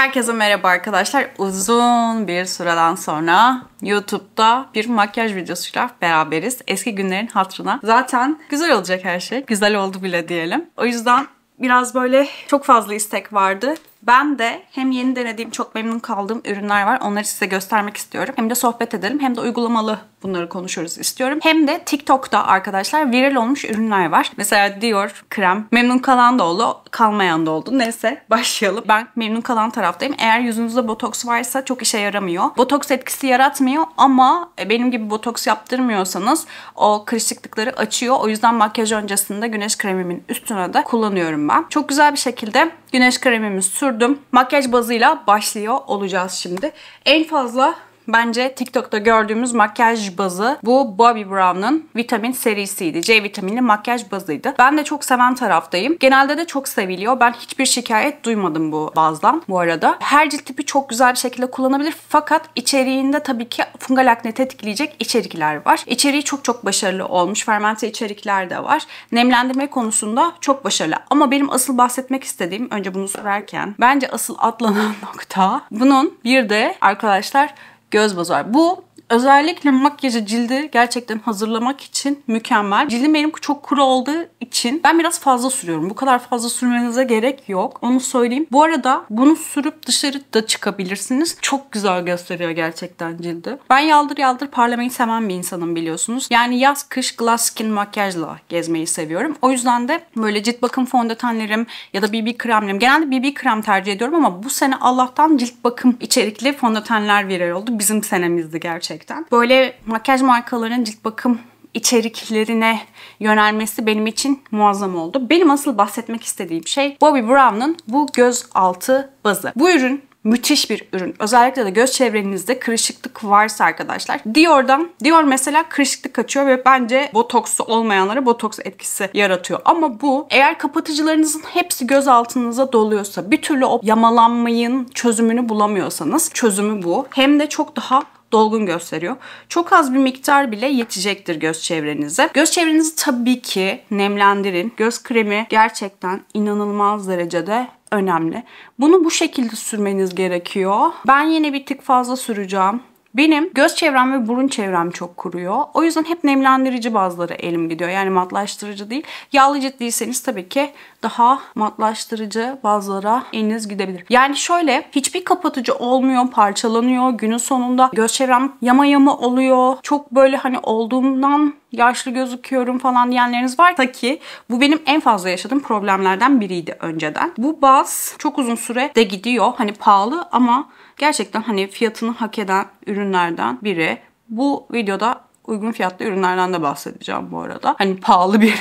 Herkese merhaba arkadaşlar. Uzun bir süreden sonra YouTube'da bir makyaj videosuyla beraberiz. Eski günlerin hatırına. Zaten güzel olacak her şey. Güzel oldu bile diyelim. O yüzden biraz böyle çok fazla istek vardı. Ben de hem yeni denediğim çok memnun kaldığım ürünler var. Onları size göstermek istiyorum. Hem de sohbet edelim hem de uygulamalı bunları konuşuruz istiyorum. Hem de TikTok'ta arkadaşlar viral olmuş ürünler var. Mesela Dior krem. Memnun kalan da oldu, kalmayan da oldu. Neyse başlayalım. Ben memnun kalan taraftayım. Eğer yüzünüzde botoks varsa çok işe yaramıyor. Botoks etkisi yaratmıyor ama e, benim gibi botoks yaptırmıyorsanız o kırışıklıkları açıyor. O yüzden makyaj öncesinde güneş kremimin üstüne de kullanıyorum ben. Çok güzel bir şekilde güneş kremimi sürdüm. Makyaj bazıyla başlıyor olacağız şimdi. En fazla Bence TikTok'ta gördüğümüz makyaj bazı bu Bobbi Brown'ın vitamin serisiydi. C vitaminli makyaj bazıydı. Ben de çok seven taraftayım. Genelde de çok seviliyor. Ben hiçbir şikayet duymadım bu bazdan bu arada. Her cilt tipi çok güzel bir şekilde kullanabilir fakat içeriğinde tabii ki fungal akne tetikleyecek içerikler var. İçeriği çok çok başarılı olmuş. Fermente içerikler de var. Nemlendirme konusunda çok başarılı. Ama benim asıl bahsetmek istediğim önce bunu sorarken bence asıl atlanan nokta bunun bir de arkadaşlar göz bozu Bu Özellikle makyajı cildi gerçekten hazırlamak için mükemmel. Cildim benim çok kuru olduğu için ben biraz fazla sürüyorum. Bu kadar fazla sürmenize gerek yok. Onu söyleyeyim. Bu arada bunu sürüp dışarı da çıkabilirsiniz. Çok güzel gösteriyor gerçekten cildi. Ben yaldır yaldır parlamayı seven bir insanım biliyorsunuz. Yani yaz kış glass skin makyajla gezmeyi seviyorum. O yüzden de böyle cilt bakım fondötenlerim ya da BB kremlerim. Genelde BB krem tercih ediyorum ama bu sene Allah'tan cilt bakım içerikli fondötenler viral oldu. Bizim senemizdi gerçekten gerçekten. Böyle makyaj markalarının cilt bakım içeriklerine yönelmesi benim için muazzam oldu. Benim asıl bahsetmek istediğim şey Bobby Brown'ın bu göz altı bazı. Bu ürün müthiş bir ürün. Özellikle de göz çevrenizde kırışıklık varsa arkadaşlar. Dior'dan, Dior mesela kırışıklık kaçıyor ve bence botoksu olmayanlara botoks etkisi yaratıyor. Ama bu eğer kapatıcılarınızın hepsi göz altınıza doluyorsa, bir türlü o yamalanmayın çözümünü bulamıyorsanız çözümü bu. Hem de çok daha dolgun gösteriyor. Çok az bir miktar bile yetecektir göz çevrenize. Göz çevrenizi tabii ki nemlendirin. Göz kremi gerçekten inanılmaz derecede önemli. Bunu bu şekilde sürmeniz gerekiyor. Ben yine bir tık fazla süreceğim. Benim göz çevrem ve burun çevrem çok kuruyor. O yüzden hep nemlendirici bazıları elim gidiyor. Yani matlaştırıcı değil. Yağlı cilt değilseniz tabii ki daha matlaştırıcı bazlara eliniz gidebilir. Yani şöyle hiçbir kapatıcı olmuyor, parçalanıyor. Günün sonunda göz çevrem yama yama oluyor. Çok böyle hani olduğumdan yaşlı gözüküyorum falan diyenleriniz varsa ki bu benim en fazla yaşadığım problemlerden biriydi önceden. Bu baz çok uzun süre de gidiyor. Hani pahalı ama Gerçekten hani fiyatını hak eden ürünlerden biri. Bu videoda uygun fiyatlı ürünlerden de bahsedeceğim bu arada. Hani pahalı bir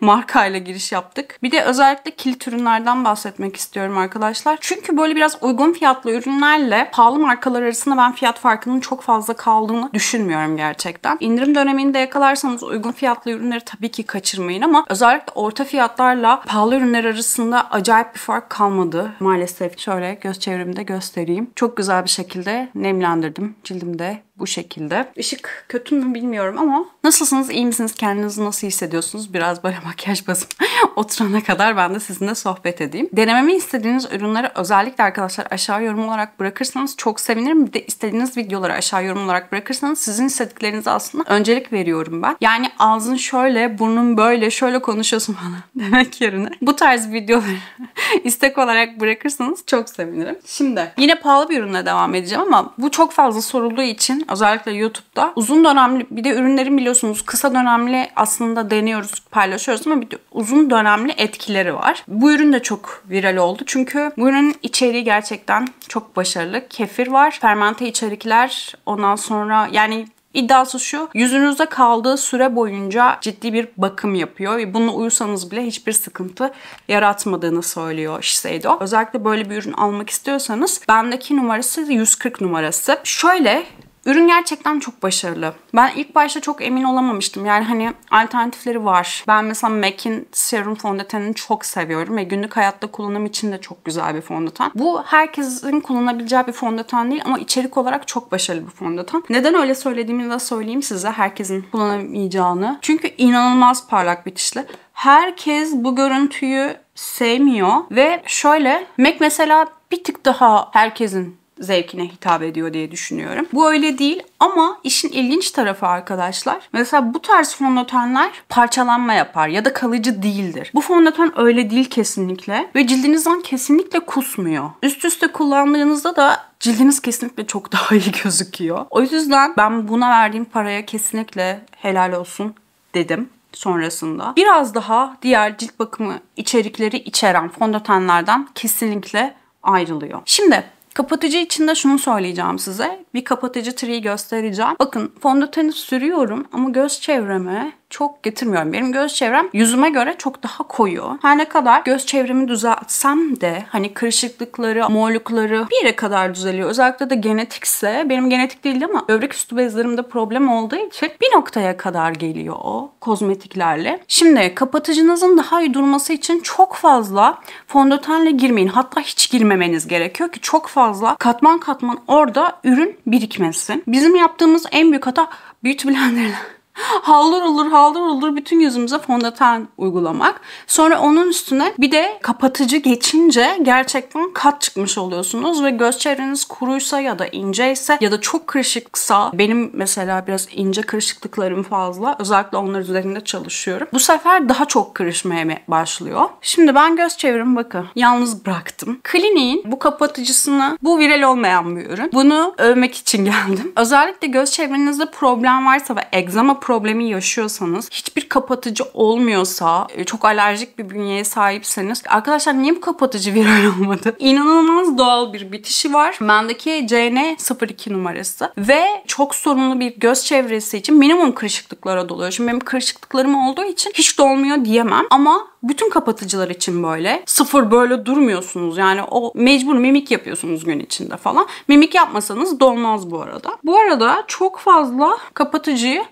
markayla giriş yaptık. Bir de özellikle kilit ürünlerden bahsetmek istiyorum arkadaşlar. Çünkü böyle biraz uygun fiyatlı ürünlerle pahalı markalar arasında ben fiyat farkının çok fazla kaldığını düşünmüyorum gerçekten. İndirim dönemini de yakalarsanız uygun fiyatlı ürünleri tabii ki kaçırmayın ama özellikle orta fiyatlarla pahalı ürünler arasında acayip bir fark kalmadı. Maalesef şöyle göz çevremde göstereyim. Çok güzel bir şekilde nemlendirdim cildimde bu şekilde. Işık kötü mü bilmiyorum ama nasılsınız, iyi misiniz, kendinizi nasıl hissediyorsunuz? Biraz böyle makyaj basıp oturana kadar ben de sizinle sohbet edeyim. Denememi istediğiniz ürünleri özellikle arkadaşlar aşağı yorum olarak bırakırsanız çok sevinirim. Bir de istediğiniz videoları aşağı yorum olarak bırakırsanız sizin istediklerinize aslında öncelik veriyorum ben. Yani ağzın şöyle, burnun böyle, şöyle konuşuyorsun bana demek yerine. Bu tarz videoları istek olarak bırakırsanız çok sevinirim. Şimdi yine pahalı bir ürünle devam edeceğim ama bu çok fazla sorulduğu için özellikle YouTube'da uzun dönemli bir de ürünlerin biliyorsunuz kısa dönemli aslında deniyoruz, paylaşıyoruz ama bir de uzun dönemli etkileri var. Bu ürün de çok viral oldu çünkü bu ürünün içeriği gerçekten çok başarılı. Kefir var, fermente içerikler ondan sonra yani İddiası şu, yüzünüzde kaldığı süre boyunca ciddi bir bakım yapıyor ve bununla uyusanız bile hiçbir sıkıntı yaratmadığını söylüyor Shiseido. Özellikle böyle bir ürün almak istiyorsanız bendeki numarası 140 numarası. Şöyle Ürün gerçekten çok başarılı. Ben ilk başta çok emin olamamıştım. Yani hani alternatifleri var. Ben mesela MAC'in serum fondötenini çok seviyorum ve günlük hayatta kullanım için de çok güzel bir fondöten. Bu herkesin kullanabileceği bir fondöten değil ama içerik olarak çok başarılı bir fondöten. Neden öyle söylediğimi de söyleyeyim size herkesin kullanamayacağını. Çünkü inanılmaz parlak bitişli. Herkes bu görüntüyü sevmiyor ve şöyle MAC mesela bir tık daha herkesin zevkine hitap ediyor diye düşünüyorum. Bu öyle değil ama işin ilginç tarafı arkadaşlar. Mesela bu tarz fondötenler parçalanma yapar ya da kalıcı değildir. Bu fondöten öyle değil kesinlikle ve cildinizden kesinlikle kusmuyor. Üst üste kullandığınızda da cildiniz kesinlikle çok daha iyi gözüküyor. O yüzden ben buna verdiğim paraya kesinlikle helal olsun dedim sonrasında. Biraz daha diğer cilt bakımı içerikleri içeren fondötenlerden kesinlikle ayrılıyor. Şimdi Kapatıcı için de şunu söyleyeceğim size. Bir kapatıcı tree göstereceğim. Bakın fondöteni sürüyorum ama göz çevremi çok getirmiyorum. Benim göz çevrem yüzüme göre çok daha koyu. Her ne kadar göz çevremi düzeltsem de hani kırışıklıkları, morlukları bir yere kadar düzeliyor. Özellikle de genetikse benim genetik değil ama böbrek üstü bezlerimde problem olduğu için bir noktaya kadar geliyor o kozmetiklerle. Şimdi kapatıcınızın daha iyi durması için çok fazla fondötenle girmeyin. Hatta hiç girmemeniz gerekiyor ki çok fazla katman katman orada ürün birikmesin. Bizim yaptığımız en büyük hata Beauty Blender'la haldır olur haldır olur bütün yüzümüze fondöten uygulamak. Sonra onun üstüne bir de kapatıcı geçince gerçekten kat çıkmış oluyorsunuz ve göz çevreniz kuruysa ya da inceyse ya da çok kırışıksa benim mesela biraz ince kırışıklıklarım fazla özellikle onlar üzerinde çalışıyorum. Bu sefer daha çok kırışmaya başlıyor. Şimdi ben göz çevremi bakın yalnız bıraktım. Kliniğin bu kapatıcısını bu viral olmayan bir ürün. Bunu övmek için geldim. Özellikle göz çevrenizde problem varsa ve egzama problemi yaşıyorsanız, hiçbir kapatıcı olmuyorsa, e, çok alerjik bir bünyeye sahipseniz arkadaşlar niye bu kapatıcı viral olmadı? İnanılmaz doğal bir bitişi var. Bendeki CN02 numarası ve çok sorunlu bir göz çevresi için minimum kırışıklıklara doluyor. Şimdi benim kırışıklıklarım olduğu için hiç dolmuyor diyemem ama bütün kapatıcılar için böyle. Sıfır böyle durmuyorsunuz. Yani o mecbur mimik yapıyorsunuz gün içinde falan. Mimik yapmasanız dolmaz bu arada. Bu arada çok fazla kapatıcıyı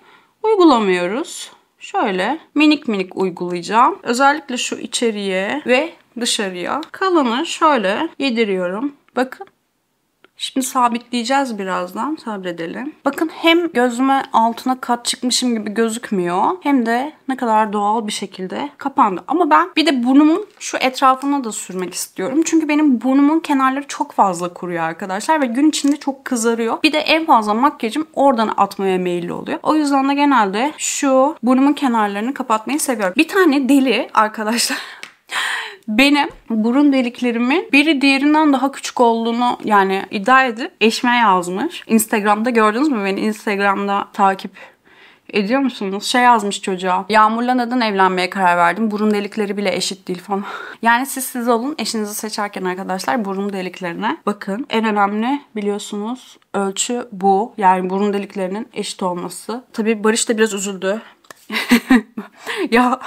uygulamıyoruz. Şöyle minik minik uygulayacağım. Özellikle şu içeriye ve dışarıya. kalını şöyle yediriyorum. Bakın Şimdi sabitleyeceğiz birazdan. Sabredelim. Bakın hem gözüme altına kat çıkmışım gibi gözükmüyor. Hem de ne kadar doğal bir şekilde kapandı. Ama ben bir de burnumun şu etrafına da sürmek istiyorum. Çünkü benim burnumun kenarları çok fazla kuruyor arkadaşlar. Ve gün içinde çok kızarıyor. Bir de en fazla makyajım oradan atmaya meyilli oluyor. O yüzden de genelde şu burnumun kenarlarını kapatmayı seviyorum. Bir tane deli arkadaşlar benim burun deliklerimin biri diğerinden daha küçük olduğunu yani iddia edip eşime yazmış. Instagram'da gördünüz mü beni? Instagram'da takip ediyor musunuz? Şey yazmış çocuğa. Yağmurla neden evlenmeye karar verdim? Burun delikleri bile eşit değil falan. yani siz siz olun. Eşinizi seçerken arkadaşlar burun deliklerine bakın. En önemli biliyorsunuz ölçü bu. Yani burun deliklerinin eşit olması. Tabii Barış da biraz üzüldü. ya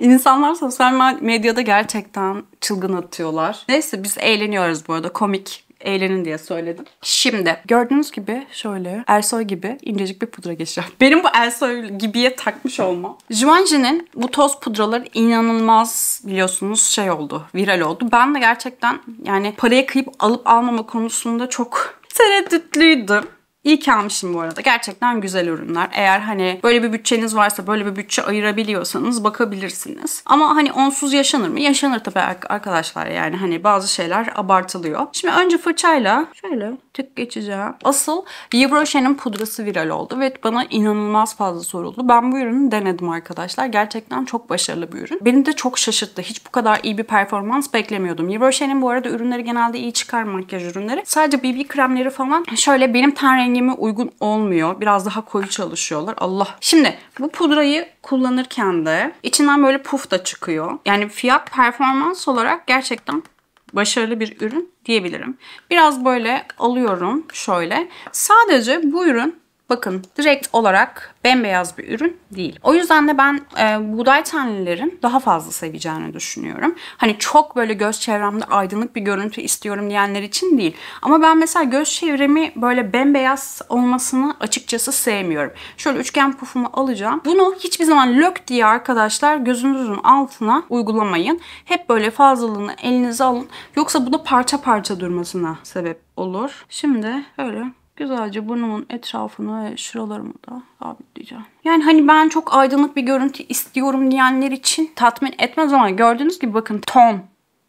insanlar sosyal medyada gerçekten çılgın atıyorlar. Neyse biz eğleniyoruz bu arada komik eğlenin diye söyledim. Şimdi gördüğünüz gibi şöyle Ersoy gibi incecik bir pudra geçeceğim. Benim bu Ersoy gibiye takmış olma. Jumanji'nin bu toz pudraları inanılmaz biliyorsunuz şey oldu, viral oldu. Ben de gerçekten yani paraya kıyıp alıp almama konusunda çok tereddütlüydüm. İyi ki almışım bu arada. Gerçekten güzel ürünler. Eğer hani böyle bir bütçeniz varsa, böyle bir bütçe ayırabiliyorsanız bakabilirsiniz. Ama hani onsuz yaşanır mı? Yaşanır tabii arkadaşlar yani hani bazı şeyler abartılıyor. Şimdi önce fırçayla şöyle tık geçeceğim. Asıl Yves Rocher'in pudrası viral oldu ve bana inanılmaz fazla soruldu. Ben bu ürünü denedim arkadaşlar. Gerçekten çok başarılı bir ürün. Beni de çok şaşırttı. Hiç bu kadar iyi bir performans beklemiyordum. Yves Rocher'in bu arada ürünleri genelde iyi çıkar makyaj ürünleri. Sadece BB kremleri falan şöyle benim ten rengime uygun olmuyor. Biraz daha koyu çalışıyorlar. Allah. Şimdi bu pudrayı kullanırken de içinden böyle puf da çıkıyor. Yani fiyat performans olarak gerçekten başarılı bir ürün diyebilirim. Biraz böyle alıyorum şöyle. Sadece bu ürün Bakın direkt olarak bembeyaz bir ürün değil. O yüzden de ben e, buğday tanelerin daha fazla seveceğini düşünüyorum. Hani çok böyle göz çevremde aydınlık bir görüntü istiyorum diyenler için değil. Ama ben mesela göz çevremi böyle bembeyaz olmasını açıkçası sevmiyorum. Şöyle üçgen pufumu alacağım. Bunu hiçbir zaman lök diye arkadaşlar gözünüzün altına uygulamayın. Hep böyle fazlalığını elinize alın. Yoksa bu da parça parça durmasına sebep olur. Şimdi öyle Güzelce burnumun etrafını ve şuralarımı da sabitleyeceğim. Yani hani ben çok aydınlık bir görüntü istiyorum diyenler için tatmin etmez ama gördüğünüz gibi bakın ton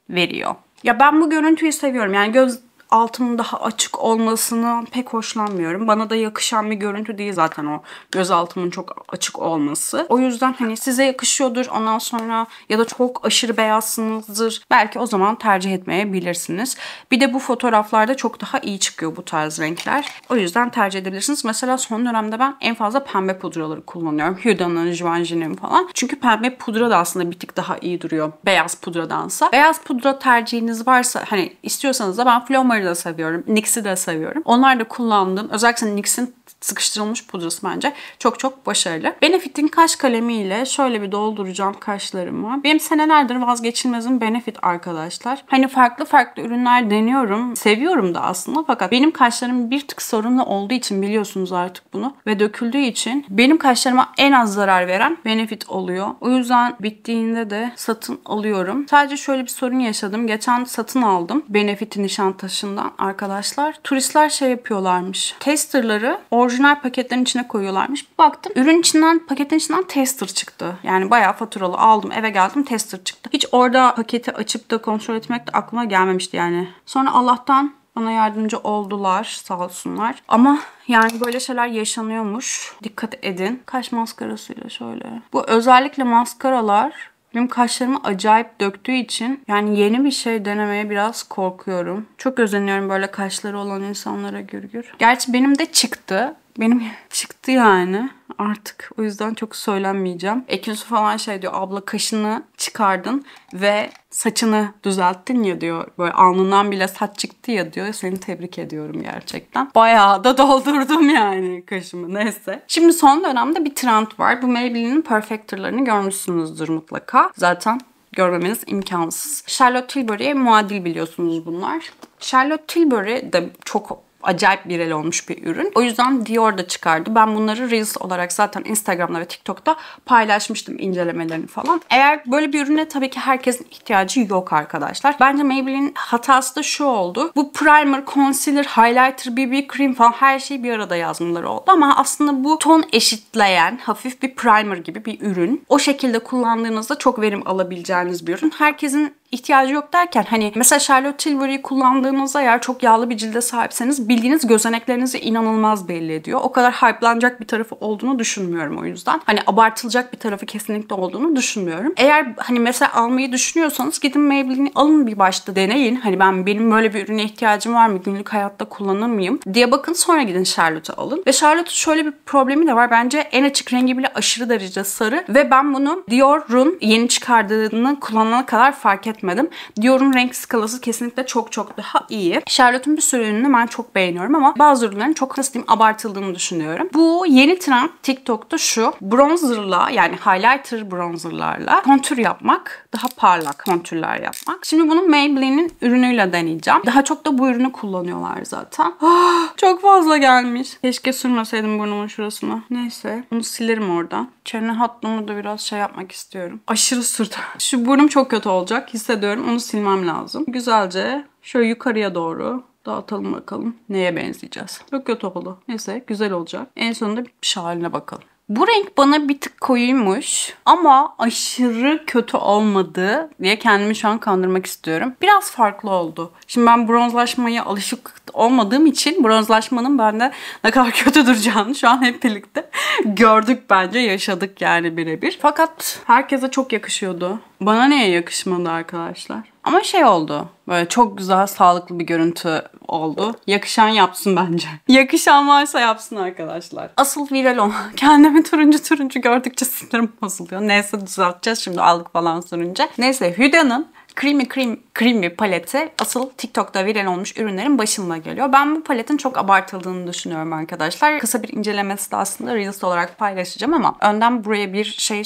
veriyor. Ya ben bu görüntüyü seviyorum. Yani göz altının daha açık olmasını pek hoşlanmıyorum. Bana da yakışan bir görüntü değil zaten o göz altımın çok açık olması. O yüzden hani size yakışıyordur ondan sonra ya da çok aşırı beyazsınızdır. Belki o zaman tercih etmeyebilirsiniz. Bir de bu fotoğraflarda çok daha iyi çıkıyor bu tarz renkler. O yüzden tercih edebilirsiniz. Mesela son dönemde ben en fazla pembe pudraları kullanıyorum. Huda'nın, Givenchy'nin falan. Çünkü pembe pudra da aslında bir tık daha iyi duruyor beyaz pudradansa. Beyaz pudra tercihiniz varsa hani istiyorsanız da ben Flomar da seviyorum. NYX'i de seviyorum. Onlar da kullandım. Özellikle Nix'in sıkıştırılmış pudrası bence çok çok başarılı. Benefit'in kaş kalemiyle şöyle bir dolduracağım kaşlarımı. Benim senelerdir vazgeçilmezim Benefit arkadaşlar. Hani farklı farklı ürünler deniyorum. Seviyorum da aslında fakat benim kaşlarım bir tık sorunlu olduğu için biliyorsunuz artık bunu ve döküldüğü için benim kaşlarıma en az zarar veren Benefit oluyor. O yüzden bittiğinde de satın alıyorum. Sadece şöyle bir sorun yaşadım. Geçen satın aldım Benefit'i Nişantaşı'ndan arkadaşlar. Turistler şey yapıyorlarmış. Testerları or orijinal paketlerin içine koyuyorlarmış. baktım ürün içinden paketin içinden tester çıktı. Yani bayağı faturalı aldım eve geldim tester çıktı. Hiç orada paketi açıp da kontrol etmek de aklıma gelmemişti yani. Sonra Allah'tan bana yardımcı oldular sağ olsunlar. Ama yani böyle şeyler yaşanıyormuş. Dikkat edin. Kaş maskarasıyla şöyle. Bu özellikle maskaralar benim kaşlarımı acayip döktüğü için yani yeni bir şey denemeye biraz korkuyorum. Çok özeniyorum böyle kaşları olan insanlara gürgür. Gerçi benim de çıktı benim çıktı yani artık. O yüzden çok söylenmeyeceğim. Ekinsu falan şey diyor abla kaşını çıkardın ve saçını düzelttin ya diyor. Böyle alnından bile saç çıktı ya diyor. Seni tebrik ediyorum gerçekten. Bayağı da doldurdum yani kaşımı neyse. Şimdi son dönemde bir trend var. Bu Maybelline'in Perfector'larını görmüşsünüzdür mutlaka. Zaten görmemeniz imkansız. Charlotte Tilbury'e muadil biliyorsunuz bunlar. Charlotte Tilbury de çok acayip bir viral olmuş bir ürün. O yüzden Dior da çıkardı. Ben bunları Reels olarak zaten Instagram'da ve TikTok'ta paylaşmıştım incelemelerini falan. Eğer böyle bir ürüne tabii ki herkesin ihtiyacı yok arkadaşlar. Bence Maybelline'in hatası da şu oldu. Bu primer, concealer, highlighter, BB cream falan her şeyi bir arada yazmaları oldu. Ama aslında bu ton eşitleyen hafif bir primer gibi bir ürün. O şekilde kullandığınızda çok verim alabileceğiniz bir ürün. Herkesin ihtiyacı yok derken hani mesela Charlotte Tilbury'yi kullandığınızda eğer çok yağlı bir cilde sahipseniz bildiğiniz gözeneklerinizi inanılmaz belli ediyor. O kadar hype'lanacak bir tarafı olduğunu düşünmüyorum o yüzden. Hani abartılacak bir tarafı kesinlikle olduğunu düşünmüyorum. Eğer hani mesela almayı düşünüyorsanız gidin Maybelline'i alın bir başta deneyin. Hani ben benim böyle bir ürüne ihtiyacım var mı? Günlük hayatta kullanır mıyım? diye bakın sonra gidin Charlotte'ı alın. Ve Charlotte'ın şöyle bir problemi de var. Bence en açık rengi bile aşırı derece sarı ve ben bunu Dior'un yeni çıkardığını kullanana kadar fark etmedim etmedim. Dior'un renk skalası kesinlikle çok çok daha iyi. Charlotte'un bir sürü ürününü ben çok beğeniyorum ama bazı ürünlerin çok nasıl diyeyim abartıldığını düşünüyorum. Bu yeni trend TikTok'ta şu. Bronzer'la yani highlighter bronzer'larla kontür yapmak. Daha parlak kontürler yapmak. Şimdi bunu Maybelline'in ürünüyle deneyeceğim. Daha çok da bu ürünü kullanıyorlar zaten. çok fazla gelmiş. Keşke sürmeseydim burnumun şurasına. Neyse. Bunu silerim oradan. Çene hattımı da biraz şey yapmak istiyorum. Aşırı sürdüm. Şu burnum çok kötü olacak hissediyorum. Onu silmem lazım. Güzelce şöyle yukarıya doğru dağıtalım bakalım neye benzeyeceğiz. Çok kötü oldu. Neyse güzel olacak. En sonunda bir haline bakalım. Bu renk bana bir tık koyuymuş ama aşırı kötü olmadı diye kendimi şu an kandırmak istiyorum. Biraz farklı oldu. Şimdi ben bronzlaşmaya alışık olmadığım için bronzlaşmanın bende ne kadar kötü duracağını şu an hep birlikte gördük bence yaşadık yani birebir. Fakat herkese çok yakışıyordu. Bana neye yakışmadı arkadaşlar? Ama şey oldu. Böyle çok güzel, sağlıklı bir görüntü oldu. Yakışan yapsın bence. Yakışan varsa yapsın arkadaşlar. Asıl viral olan. Kendimi turuncu turuncu gördükçe sinirim bozuluyor. Neyse düzelteceğiz şimdi aldık falan sürünce. Neyse Huda'nın Creamy Cream Creamy paleti asıl TikTok'ta viral olmuş ürünlerin başında geliyor. Ben bu paletin çok abartıldığını düşünüyorum arkadaşlar. Kısa bir incelemesi de aslında Reels olarak paylaşacağım ama önden buraya bir şey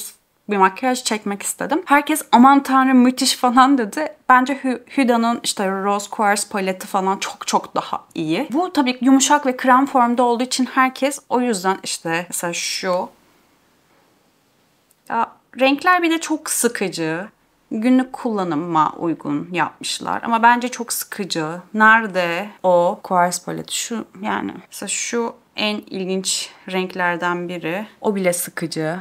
bir makyaj çekmek istedim. Herkes aman tanrım müthiş falan dedi. Bence Huda'nın işte Rose Quartz paleti falan çok çok daha iyi. Bu tabii yumuşak ve krem formda olduğu için herkes o yüzden işte mesela şu. Ya, renkler bir de çok sıkıcı günlük kullanıma uygun yapmışlar. Ama bence çok sıkıcı. Nerede o Quartz paleti? Şu yani mesela şu en ilginç renklerden biri. O bile sıkıcı.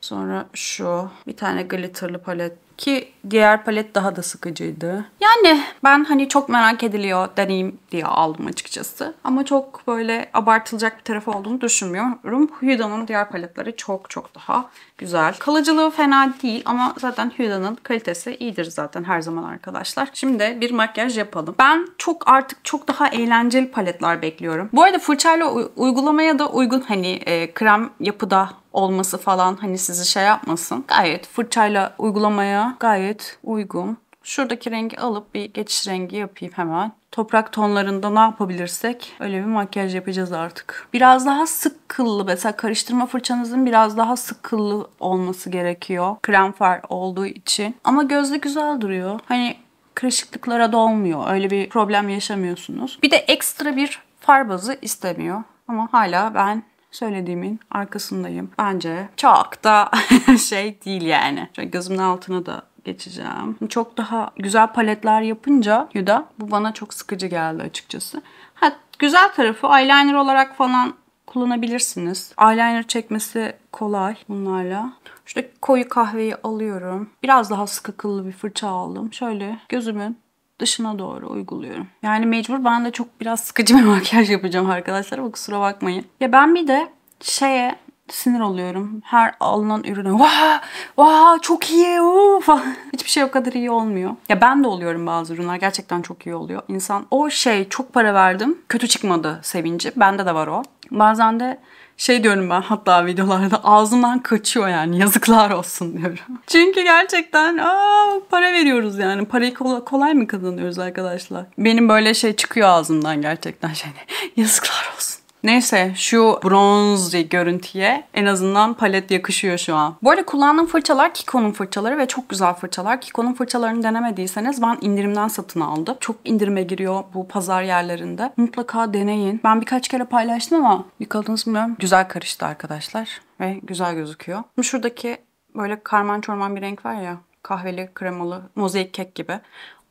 Sonra şu bir tane glitterlı palet ki diğer palet daha da sıkıcıydı. Yani ben hani çok merak ediliyor deneyim diye aldım açıkçası. Ama çok böyle abartılacak bir tarafı olduğunu düşünmüyorum. Huda'nın diğer paletleri çok çok daha güzel. Kalıcılığı fena değil ama zaten Huda'nın kalitesi iyidir zaten her zaman arkadaşlar. Şimdi bir makyaj yapalım. Ben çok artık çok daha eğlenceli paletler bekliyorum. Bu arada fırçayla uygulamaya da uygun hani e, krem yapıda olması falan hani sizi şey yapmasın. Gayet fırçayla uygulamaya gayet uygun. Şuradaki rengi alıp bir geçiş rengi yapayım hemen. Toprak tonlarında ne yapabilirsek öyle bir makyaj yapacağız artık. Biraz daha sık kıllı mesela karıştırma fırçanızın biraz daha sık kıllı olması gerekiyor. Krem far olduğu için. Ama gözde güzel duruyor. Hani kırışıklıklara dolmuyor. Öyle bir problem yaşamıyorsunuz. Bir de ekstra bir far bazı istemiyor. Ama hala ben söylediğimin arkasındayım. Bence çok da şey değil yani. Şöyle gözümün altına da geçeceğim. Çok daha güzel paletler yapınca Yuda bu bana çok sıkıcı geldi açıkçası. Ha, güzel tarafı eyeliner olarak falan kullanabilirsiniz. Eyeliner çekmesi kolay bunlarla. Şöyle koyu kahveyi alıyorum. Biraz daha sıkı kıllı bir fırça aldım. Şöyle gözümün dışına doğru uyguluyorum. Yani mecbur ben de çok biraz sıkıcı bir makyaj yapacağım arkadaşlar ama kusura bakmayın. Ya ben bir de şeye sinir oluyorum. Her alınan ürüne vah vah çok iyi uu! falan. Hiçbir şey o kadar iyi olmuyor. Ya ben de oluyorum bazı ürünler gerçekten çok iyi oluyor. İnsan o şey çok para verdim kötü çıkmadı sevinci. Bende de var o. Bazen de şey diyorum ben hatta videolarda ağzımdan kaçıyor yani yazıklar olsun diyorum. Çünkü gerçekten aa, para veriyoruz yani. Parayı kolay, kolay mı kazanıyoruz arkadaşlar? Benim böyle şey çıkıyor ağzımdan gerçekten şey yazıklar olsun Neyse şu bronz görüntüye en azından palet yakışıyor şu an. Bu arada kullandığım fırçalar Kiko'nun fırçaları ve çok güzel fırçalar. Kiko'nun fırçalarını denemediyseniz ben indirimden satın aldım. Çok indirime giriyor bu pazar yerlerinde. Mutlaka deneyin. Ben birkaç kere paylaştım ama yıkadınız bilmiyorum. Güzel karıştı arkadaşlar ve güzel gözüküyor. Şuradaki böyle karman çorman bir renk var ya kahveli kremalı mozaik kek gibi.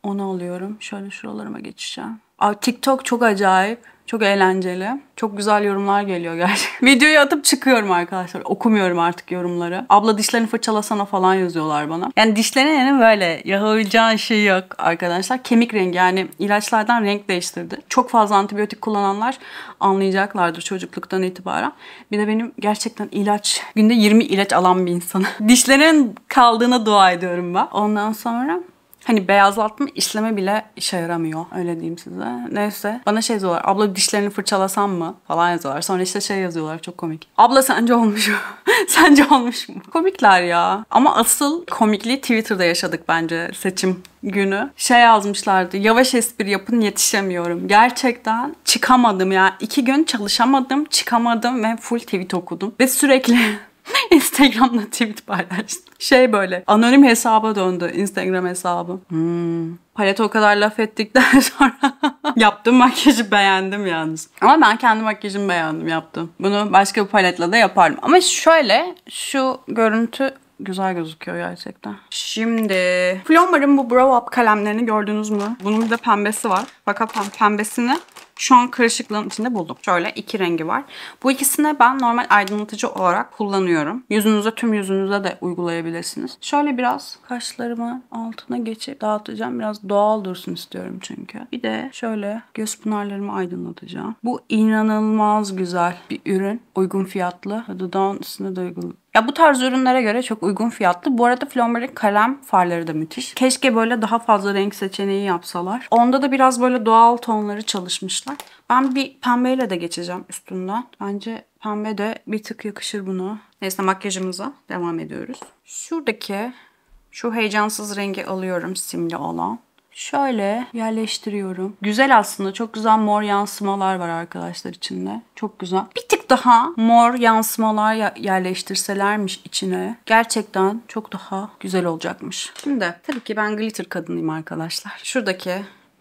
Onu alıyorum. Şöyle şuralarıma geçeceğim. Aa, TikTok çok acayip. Çok eğlenceli. Çok güzel yorumlar geliyor gerçekten. Videoyu atıp çıkıyorum arkadaşlar. Okumuyorum artık yorumları. Abla dişlerini fırçalasana falan yazıyorlar bana. Yani dişlerine yani böyle yapabileceğin şey yok arkadaşlar. Kemik rengi yani ilaçlardan renk değiştirdi. Çok fazla antibiyotik kullananlar anlayacaklardır çocukluktan itibaren. Bir de benim gerçekten ilaç, günde 20 ilaç alan bir insanım. Dişlerin kaldığına dua ediyorum ben. Ondan sonra Hani beyazlatma işleme bile işe yaramıyor. Öyle diyeyim size. Neyse. Bana şey diyorlar. Abla dişlerini fırçalasam mı? Falan yazıyorlar. Sonra işte şey yazıyorlar. Çok komik. Abla sence olmuş mu? sence olmuş mu? Komikler ya. Ama asıl komikliği Twitter'da yaşadık bence seçim günü şey yazmışlardı. Yavaş espri yapın yetişemiyorum. Gerçekten çıkamadım ya. iki gün çalışamadım, çıkamadım ve full tweet okudum. Ve sürekli Instagram'da tweet paylaştım. Şey böyle anonim hesaba döndü Instagram hesabı. Hmm. Palete o kadar laf ettikten sonra yaptım makyajı beğendim yalnız. Ama ben kendi makyajımı beğendim yaptım. Bunu başka bir paletle de yaparım. Ama şöyle şu görüntü güzel gözüküyor gerçekten. Şimdi Flomber'ın bu Brow Up kalemlerini gördünüz mü? Bunun bir de pembesi var. Fakat pembesini şu an karışıklığın içinde buldum. Şöyle iki rengi var. Bu ikisini ben normal aydınlatıcı olarak kullanıyorum. Yüzünüze tüm yüzünüze de uygulayabilirsiniz. Şöyle biraz kaşlarımı altına geçip dağıtacağım. Biraz doğal dursun istiyorum çünkü. Bir de şöyle göz pınarlarımı aydınlatacağım. Bu inanılmaz güzel bir ürün. Uygun fiyatlı. Dudağın üstüne de uygun ya bu tarz ürünlere göre çok uygun fiyatlı. Bu arada Flombert'in kalem farları da müthiş. Keşke böyle daha fazla renk seçeneği yapsalar. Onda da biraz böyle doğal tonları çalışmışlar. Ben bir pembeyle de geçeceğim üstünden. Bence pembe de bir tık yakışır bunu. Neyse makyajımıza devam ediyoruz. Şuradaki şu heyecansız rengi alıyorum simli olan. Şöyle yerleştiriyorum. Güzel aslında. Çok güzel mor yansımalar var arkadaşlar içinde. Çok güzel. Bir tık daha mor yansımalar yerleştirselermiş içine gerçekten çok daha güzel olacakmış. Şimdi tabii ki ben glitter kadınıyım arkadaşlar. Şuradaki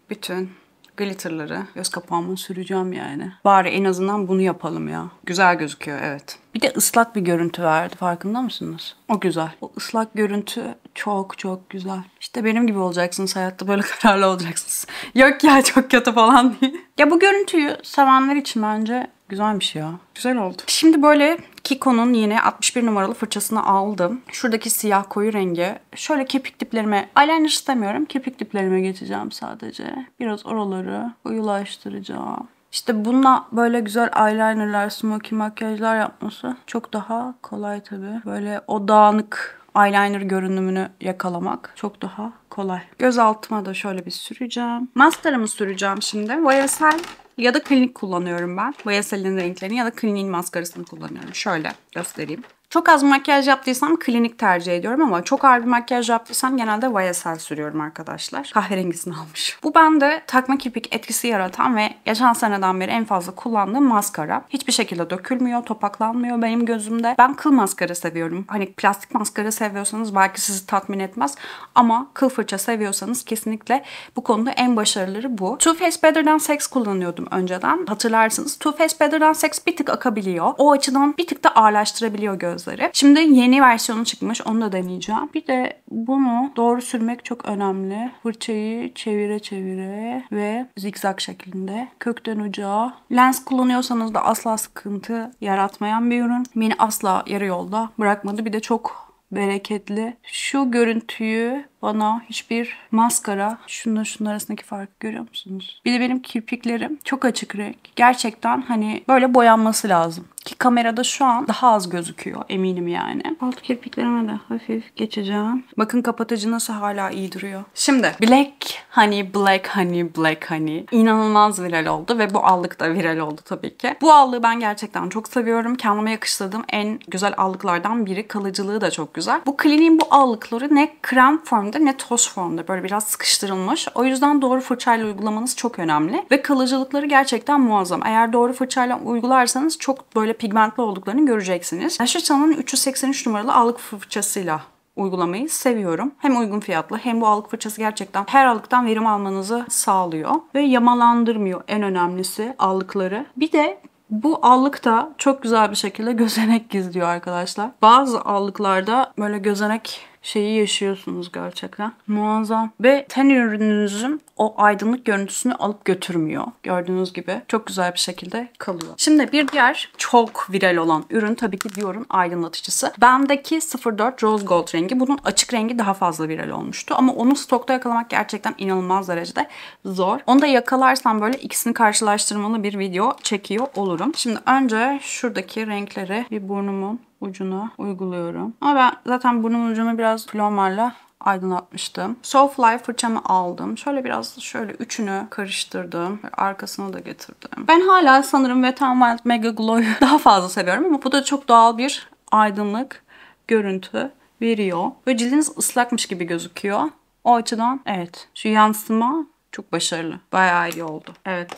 bütün glitterları göz kapağıma süreceğim yani. Bari en azından bunu yapalım ya. Güzel gözüküyor evet. Bir de ıslak bir görüntü verdi farkında mısınız? O güzel. O ıslak görüntü çok çok güzel. İşte benim gibi olacaksınız hayatta böyle kararlı olacaksınız. Yok ya çok kötü falan diye. Ya bu görüntüyü sevenler için bence Güzelmiş şey ya. Güzel oldu. Şimdi böyle Kiko'nun yine 61 numaralı fırçasını aldım. Şuradaki siyah koyu rengi. Şöyle kepik diplerime, eyeliner istemiyorum. Kepik diplerime geçeceğim sadece. Biraz oraları uyulaştıracağım. İşte bununla böyle güzel eyelinerler, smokey makyajlar yapması çok daha kolay tabii. Böyle o dağınık eyeliner görünümünü yakalamak çok daha kolay. Göz altıma da şöyle bir süreceğim. Maskarımı süreceğim şimdi. Voyasel ya da klinik kullanıyorum ben. Vaseline renklerini ya da kliniğin maskarasını kullanıyorum. Şöyle göstereyim. Çok az makyaj yaptıysam klinik tercih ediyorum ama çok ağır bir makyaj yaptıysam genelde YSL sürüyorum arkadaşlar. Kahverengisini almış. Bu bende takma kirpik etkisi yaratan ve geçen seneden beri en fazla kullandığım maskara. Hiçbir şekilde dökülmüyor, topaklanmıyor benim gözümde. Ben kıl maskara seviyorum. Hani plastik maskara seviyorsanız belki sizi tatmin etmez ama kıl fırça seviyorsanız kesinlikle bu konuda en başarıları bu. Too Faced Better'dan Sex kullanıyordum önceden. Hatırlarsınız. Too Faced Better'dan Sex bir tık akabiliyor. O açıdan bir tık da ağırlaştırabiliyor göz sözleri. Şimdi yeni versiyonu çıkmış. Onu da deneyeceğim. Bir de bunu doğru sürmek çok önemli. Fırçayı çevire çevire ve zikzak şeklinde kökten uca. Lens kullanıyorsanız da asla sıkıntı yaratmayan bir ürün. Beni asla yarı yolda bırakmadı. Bir de çok bereketli. Şu görüntüyü bana hiçbir maskara şununla şunun arasındaki farkı görüyor musunuz? Bir de benim kirpiklerim çok açık renk. Gerçekten hani böyle boyanması lazım. Ki kamerada şu an daha az gözüküyor eminim yani. Alt kirpiklerime de hafif geçeceğim. Bakın kapatıcı nasıl hala iyi duruyor. Şimdi Black Honey, Black Honey, Black Honey inanılmaz viral oldu ve bu allık da viral oldu tabii ki. Bu allığı ben gerçekten çok seviyorum. Kendime yakıştırdığım en güzel allıklardan biri. Kalıcılığı da çok güzel. Bu Clinique'in bu allıkları ne krem formda ne toz formda böyle biraz sıkıştırılmış. O yüzden doğru fırçayla uygulamanız çok önemli ve kalıcılıkları gerçekten muazzam. Eğer doğru fırçayla uygularsanız çok böyle pigmentli olduklarını göreceksiniz. Neşetan'ın 383 numaralı allık fırçasıyla uygulamayı seviyorum. Hem uygun fiyatlı hem bu alık fırçası gerçekten her alıktan verim almanızı sağlıyor. Ve yamalandırmıyor en önemlisi alıkları. Bir de bu allık da çok güzel bir şekilde gözenek gizliyor arkadaşlar. Bazı allıklarda böyle gözenek şeyi yaşıyorsunuz gerçekten. Muazzam. Ve ten ürününüzün o aydınlık görüntüsünü alıp götürmüyor. Gördüğünüz gibi çok güzel bir şekilde kalıyor. Şimdi bir diğer çok viral olan ürün tabii ki Dior'un aydınlatıcısı. Bendeki 04 Rose Gold rengi. Bunun açık rengi daha fazla viral olmuştu. Ama onu stokta yakalamak gerçekten inanılmaz derecede zor. Onu da yakalarsam böyle ikisini karşılaştırmalı bir video çekiyor olurum. Şimdi önce şuradaki renkleri bir burnumun ucunu uyguluyorum. Ama ben zaten burnumun ucunu biraz plomarla aydınlatmıştım. Soulfly fırçamı aldım. Şöyle biraz şöyle üçünü karıştırdım. Arkasına da getirdim. Ben hala sanırım Wet n Wild Mega Glow'u daha fazla seviyorum ama bu da çok doğal bir aydınlık görüntü veriyor. Ve cildiniz ıslakmış gibi gözüküyor. O açıdan evet şu yansıma çok başarılı. Bayağı iyi oldu. Evet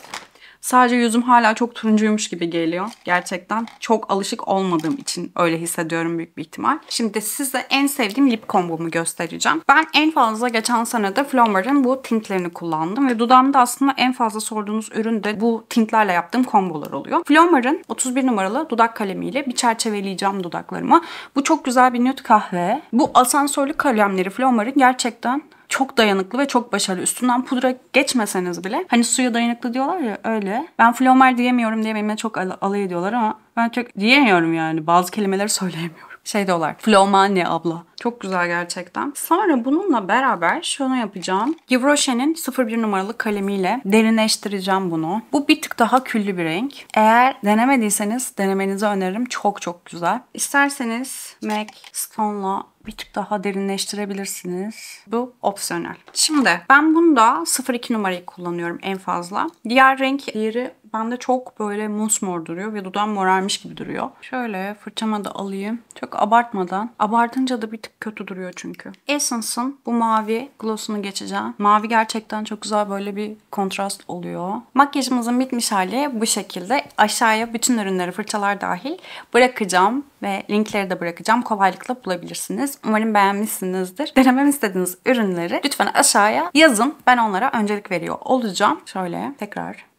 Sadece yüzüm hala çok turuncuymuş gibi geliyor. Gerçekten çok alışık olmadığım için öyle hissediyorum büyük bir ihtimal. Şimdi size en sevdiğim lip kombomu göstereceğim. Ben en fazla geçen sene de Flomer'ın bu tintlerini kullandım ve dudağımda aslında en fazla sorduğunuz ürün de bu tintlerle yaptığım kombolar oluyor. Flomer'ın 31 numaralı dudak kalemiyle bir çerçeveleyeceğim dudaklarımı. Bu çok güzel bir nude kahve. Bu asansörlü kalemleri Flomer'ın gerçekten çok dayanıklı ve çok başarılı. Üstünden pudra geçmeseniz bile hani suya dayanıklı diyorlar ya öyle. Ben Flomer diyemiyorum diye benimle çok al- alay ediyorlar ama ben çok diyemiyorum yani. Bazı kelimeleri söyleyemiyorum. Şey diyorlar. Flomane abla. Çok güzel gerçekten. Sonra bununla beraber şunu yapacağım. Yves Rocher'in 01 numaralı kalemiyle derinleştireceğim bunu. Bu bir tık daha küllü bir renk. Eğer denemediyseniz denemenizi öneririm. Çok çok güzel. İsterseniz MAC Stone'la bir tık daha derinleştirebilirsiniz. Bu opsiyonel. Şimdi ben bunda 02 numarayı kullanıyorum en fazla. Diğer renk diğeri bende çok böyle musmor duruyor ve dudağım morarmış gibi duruyor. Şöyle fırçama da alayım. Çok abartmadan. Abartınca da bir tık kötü duruyor çünkü. Essence'ın bu mavi glossunu geçeceğim. Mavi gerçekten çok güzel böyle bir kontrast oluyor. Makyajımızın bitmiş hali bu şekilde. Aşağıya bütün ürünleri fırçalar dahil bırakacağım ve linkleri de bırakacağım. Kolaylıkla bulabilirsiniz. Umarım beğenmişsinizdir. Denemem istediğiniz ürünleri lütfen aşağıya yazın. Ben onlara öncelik veriyor olacağım. Şöyle tekrar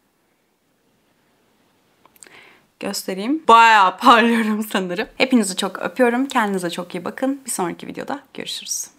göstereyim. Bayağı parlıyorum sanırım. Hepinizi çok öpüyorum. Kendinize çok iyi bakın. Bir sonraki videoda görüşürüz.